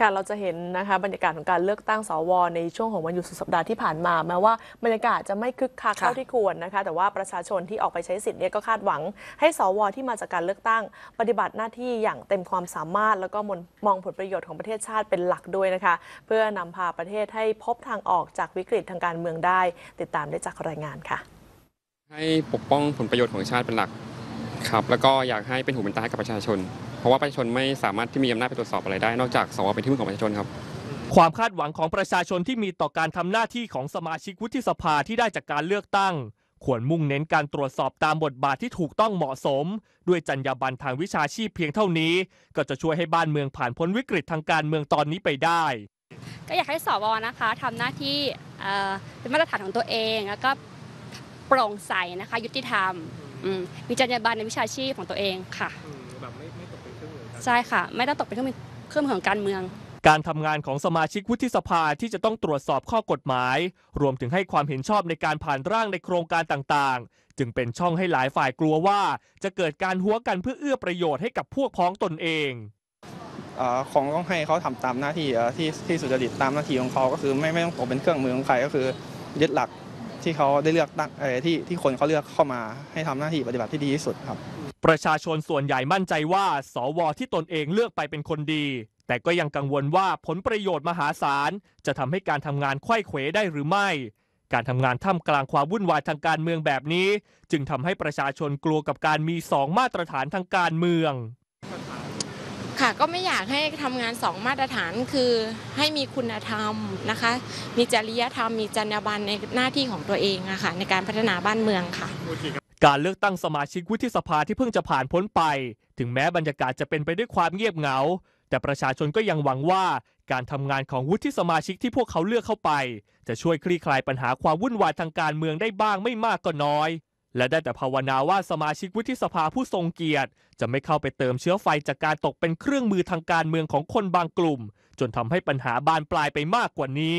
ค่ะ เราจะเห็นนะคะ บรรยากาศของการเลือกตั้งสวในช่วงของวันหยุดสุดสัปดาห์ที่ผ่านมาแม้ว่าบรรยากาศจะไม่คึกคักเท่าที่ควรนะคะ แต่ว่าประชาชนที่ออกไปใช้สิทธิ์เนี่ยก็คาดหวังให้สวที่มาจากการเลือกตั้งปฏิบัติหน้าที่อย่างเต็มความสามารถ แล้วก็มองผลประโยชน์ของประเทศชาติเป็นหลักด้วยนะคะ เพื่อนำพาประเทศให้พบทางออกจากวิกฤตทางการเมืองได้ ติดตามได้จากรายงานค่ะ ให้ปกป้องผลประโยชน์ของชาติเป็นหลักครับแล้วก็อยากให้เป็นหูเป็นตาให้กับประชาชน เพราะว่าประชาชนไม่สามารถที่มีอำนาจไปตรวจสอบอะไรได้ นอกจากสวเป็นที่มือของประชาชนครับ ความคาดหวังของประชาชนที่มีต่อการทำหน้าที่ของสมาชิกวุฒิสภาที่ได้จากการเลือกตั้ง ควรมุ่งเน้นการตรวจสอบตามบทบาทที่ถูกต้องเหมาะสม ด้วยจรรยาบรรณทางวิชาชีพเพียงเท่านี้ ก็จะช่วยให้บ้านเมืองผ่านพ้นวิกฤตทางการเมืองตอนนี้ไปได้ ก็อยากให้สวนะคะทำหน้าที่เป็นมาตรฐานของตัวเองแล้วก็โปร่งใสนะคะยุติธรรมมีจรรยาบรรณในวิชาชีพของตัวเองค่ะแบบไม่ไม่ตกเป็นเครื่องมือใช่ค่ะไม่ต้องตกเป็นเครื่องมือเครื่องมือของการเมือง การทำงานของสมาชิกวุฒิสภาที่จะต้องตรวจสอบข้อกฎหมาย รวมถึงให้ความเห็นชอบในการผ่านร่างในโครงการต่างๆ จึงเป็นช่องให้หลายฝ่ายกลัวว่า จะเกิดการหัวกันเพื่อเอื้อประโยชน์ให้กับพวกพ้องตนเองอของต้องให้เขาทำตามหน้าที่ที่ที่สุจริตตามหน้าที่ของเขาก็คือ ไม่ไม่ต้องตกเป็นเครื่องมือของใครก็คือยึดหลักที่เขาได้เลือกตั้งที่ที่คนเขาเลือกเข้ามาให้ทำหน้าที่ปฏิบัติที่ดีที่สุดครับ ประชาชนส่วนใหญ่มั่นใจว่า สวที่ตนเองเลือกไปเป็นคนดี แต่ก็ยังกังวลว่าผลประโยชน์มหาศาล จะทำให้การทำงานไข้เขวได้หรือไม่ การทำงานท่ามกลางความวุ่นวายทางการเมืองแบบนี้ จึงทำให้ประชาชนกลัวกับการมีสองมาตรฐานทางการเมืองค่ะก็ไม่อยากให้ทำงานสองมาตรฐานคือให้มีคุณธรรมนะคะมีจริยธรรมมีจรรยาบรรณในหน้าที่ของตัวเองอะค่ะในการพัฒนาบ้านเมืองค่ะ การเลือกตั้งสมาชิกวุฒิสภาที่เพิ่งจะผ่านพ้นไป ถึงแม้บรรยากาศจะเป็นไปด้วยความเงียบเหงา แต่ประชาชนก็ยังหวังว่า การทำงานของวุฒิสมาชิกที่พวกเขาเลือกเข้าไป จะช่วยคลี่คลายปัญหาความวุ่นวายทางการเมืองได้บ้างไม่มากก็น้อยและได้แต่ภาวนาว่าสมาชิกวุฒิสภาผู้ทรงเกียรติจะไม่เข้าไปเติมเชื้อไฟจากการตกเป็นเครื่องมือทางการเมืองของคนบางกลุ่มจนทำให้ปัญหาบานปลายไปมากกว่านี้